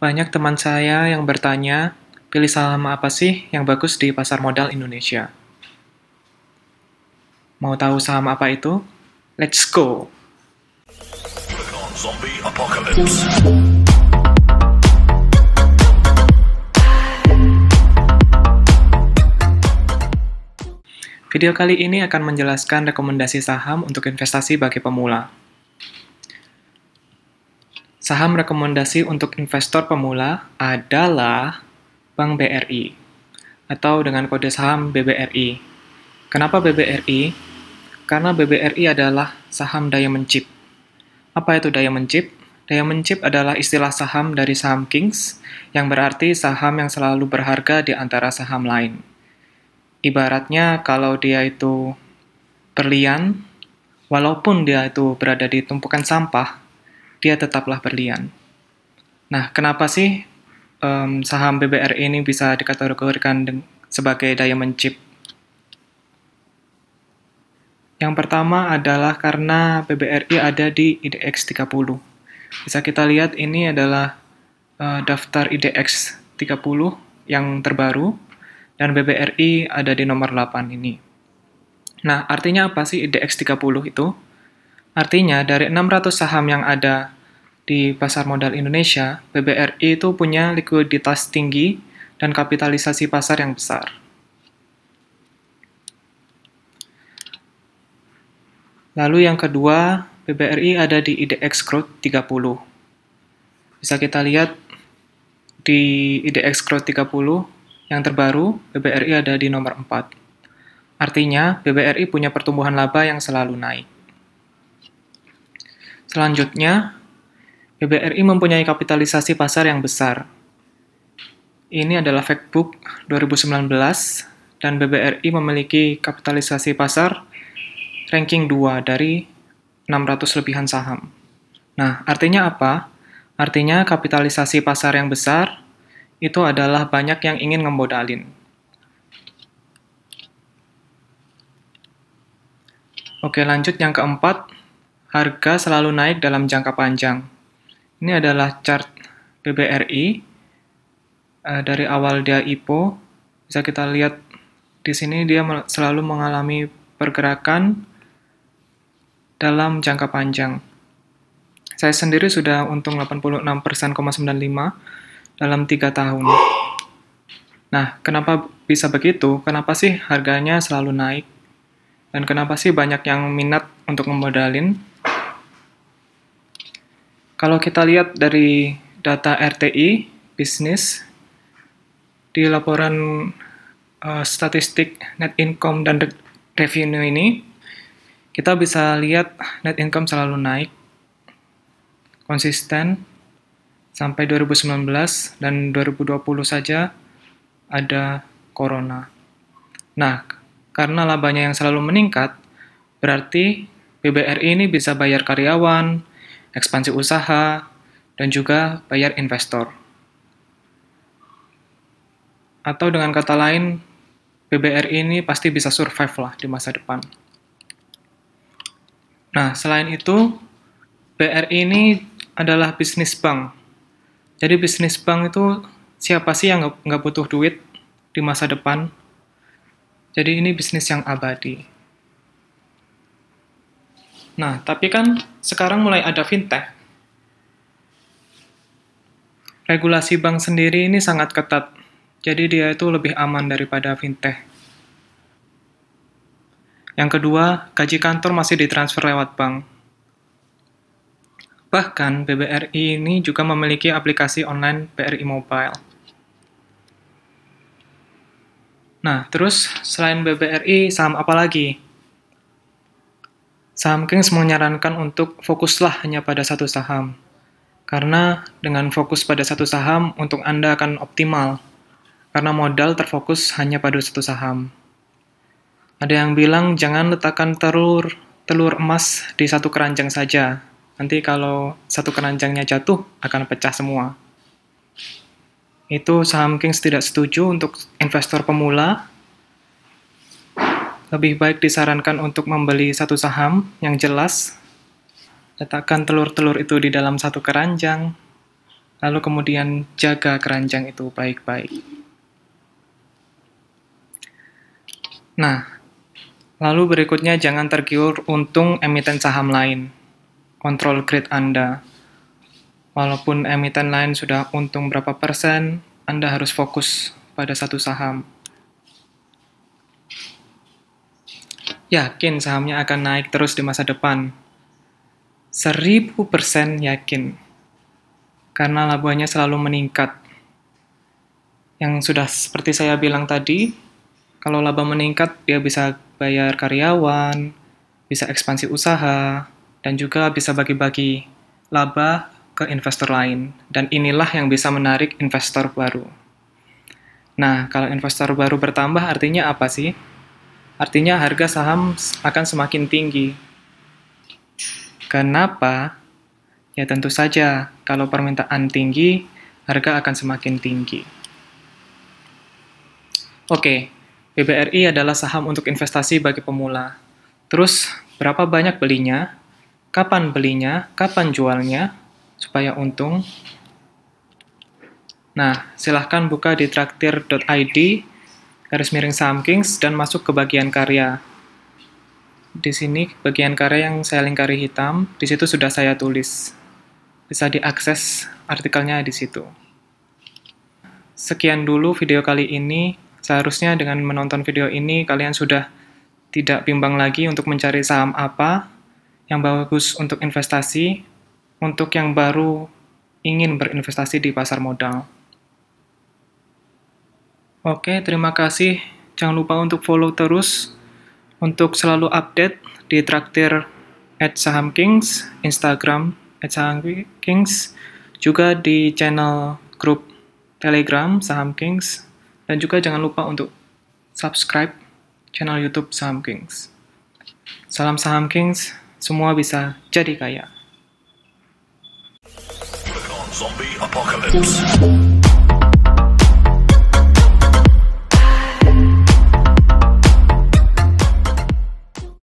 Banyak teman saya yang bertanya, pilih saham apa sih yang bagus di pasar modal Indonesia? Mau tahu saham apa itu? Let's go! Video kali ini akan menjelaskan rekomendasi saham untuk investasi bagi pemula. Saham rekomendasi untuk investor pemula adalah Bank BRI atau dengan kode saham BBRI. Kenapa BBRI? Karena BBRI adalah saham Diamond Chip. Apa itu Diamond Chip? Diamond Chip adalah istilah saham dari saham Kings yang berarti saham yang selalu berharga di antara saham lain. Ibaratnya kalau dia itu berlian, walaupun dia itu berada di tumpukan sampah, dia tetaplah berlian. Nah, kenapa sih um, saham BBRI ini bisa dikategorikan sebagai daya mencip? Yang pertama adalah karena BBRI ada di IDX 30. Bisa kita lihat ini adalah uh, daftar IDX 30 yang terbaru dan BBRI ada di nomor 8 ini. Nah, artinya apa sih IDX 30 itu? Artinya, dari 600 saham yang ada di pasar modal Indonesia, BBRI itu punya likuiditas tinggi dan kapitalisasi pasar yang besar. Lalu yang kedua, BBRI ada di IDX Growth 30. Bisa kita lihat di IDX Growth 30 yang terbaru, BBRI ada di nomor 4. Artinya, BBRI punya pertumbuhan laba yang selalu naik. Selanjutnya, BBRI mempunyai kapitalisasi pasar yang besar. Ini adalah Factbook 2019 dan BBRI memiliki kapitalisasi pasar ranking 2 dari 600 lebihan saham. Nah, artinya apa? Artinya kapitalisasi pasar yang besar itu adalah banyak yang ingin ngemodalin. Oke, lanjut yang keempat, harga selalu naik dalam jangka panjang. Ini adalah chart BBRI eh, dari awal dia IPO. Bisa kita lihat di sini dia selalu mengalami pergerakan dalam jangka panjang. Saya sendiri sudah untung 86,95 dalam 3 tahun. Nah, kenapa bisa begitu? Kenapa sih harganya selalu naik? Dan kenapa sih banyak yang minat untuk memodalin? Kalau kita lihat dari data RTI bisnis di laporan uh, statistik net income dan revenue ini, kita bisa lihat net income selalu naik konsisten sampai 2019 dan 2020 saja ada corona. Nah, karena labanya yang selalu meningkat, berarti BBRI ini bisa bayar karyawan, ekspansi usaha, dan juga bayar investor. Atau dengan kata lain, BBRI ini pasti bisa survive lah di masa depan. Nah, selain itu, BRI ini adalah bisnis bank. Jadi bisnis bank itu siapa sih yang nggak butuh duit di masa depan? Jadi ini bisnis yang abadi. Nah, tapi kan sekarang mulai ada fintech. Regulasi bank sendiri ini sangat ketat, jadi dia itu lebih aman daripada fintech. Yang kedua, gaji kantor masih ditransfer lewat bank. Bahkan, BBRI ini juga memiliki aplikasi online BRI Mobile. Nah, terus selain BBRI, saham apa lagi? Saham Kings menyarankan untuk fokuslah hanya pada satu saham, karena dengan fokus pada satu saham, untuk Anda akan optimal, karena modal terfokus hanya pada satu saham. Ada yang bilang jangan letakkan telur telur emas di satu keranjang saja. Nanti kalau satu keranjangnya jatuh, akan pecah semua. Itu saham Kings tidak setuju untuk investor pemula lebih baik disarankan untuk membeli satu saham yang jelas, letakkan telur-telur itu di dalam satu keranjang, lalu kemudian jaga keranjang itu baik-baik. Nah, lalu berikutnya jangan tergiur untung emiten saham lain. Kontrol grade Anda. Walaupun emiten lain sudah untung berapa persen, Anda harus fokus pada satu saham. yakin sahamnya akan naik terus di masa depan. seribu persen yakin. Karena labuannya selalu meningkat. Yang sudah seperti saya bilang tadi, kalau laba meningkat dia bisa bayar karyawan, bisa ekspansi usaha, dan juga bisa bagi-bagi laba ke investor lain. Dan inilah yang bisa menarik investor baru. Nah, kalau investor baru bertambah artinya apa sih? Artinya harga saham akan semakin tinggi. Kenapa? Ya tentu saja, kalau permintaan tinggi, harga akan semakin tinggi. Oke, BBRI adalah saham untuk investasi bagi pemula. Terus, berapa banyak belinya? Kapan belinya? Kapan jualnya? Supaya untung. Nah, silahkan buka di traktir.id garis miring saham Kings dan masuk ke bagian karya. Di sini bagian karya yang saya lingkari hitam, di situ sudah saya tulis. Bisa diakses artikelnya di situ. Sekian dulu video kali ini. Seharusnya dengan menonton video ini kalian sudah tidak bimbang lagi untuk mencari saham apa yang bagus untuk investasi, untuk yang baru ingin berinvestasi di pasar modal. Oke, terima kasih. Jangan lupa untuk follow terus untuk selalu update di traktir at Saham Kings, Instagram at Saham Kings, juga di channel grup Telegram Saham Kings, dan juga jangan lupa untuk subscribe channel YouTube Saham Kings. Salam Saham Kings, semua bisa jadi kaya. Zombie Apocalypse.